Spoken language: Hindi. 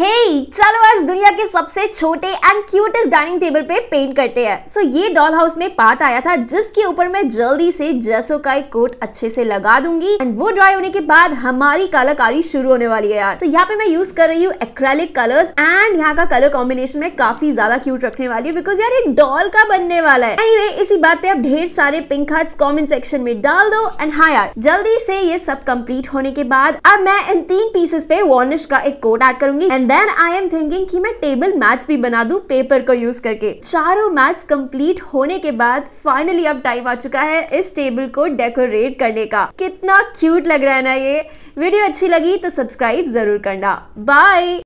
हे hey, चलो आज दुनिया के सबसे छोटे एंड क्यूटेस्ट डाइनिंग टेबल पे पेंट करते हैं सो so, ये डॉल हाउस में पार्ट आया था जिसके ऊपर मैं जल्दी से जैसो का एक कोट अच्छे से लगा दूंगी एंड वो ड्राई होने के बाद हमारी कलाकारी शुरू होने वाली है यार तो so, यहाँ पे मैं यूज कर रही हूँ एक्रेलिक कलर्स एंड यहाँ का कलर कॉम्बिनेशन में काफी ज्यादा क्यूट रखने वाली है बिकॉज यार ये डॉल का बनने वाला है एनीवे anyway, इसी बात पे आप ढेर सारे पिंक हर्ट्स कॉमेंट सेक्शन में डाल दो एंड हाँ यार जल्दी से ये सब कम्प्लीट होने के बाद अब मैं इन तीन पीसेस पे वॉर्निश का एक कोट एड करूंगी and then I am thinking कि मैं टेबल मैथ्स भी बना दूं पेपर को यूज करके चारों मैथ्स कंप्लीट होने के बाद फाइनली अब टाइम आ चुका है इस टेबल को डेकोरेट करने का कितना क्यूट लग रहा है ना ये वीडियो अच्छी लगी तो सब्सक्राइब जरूर करना बाय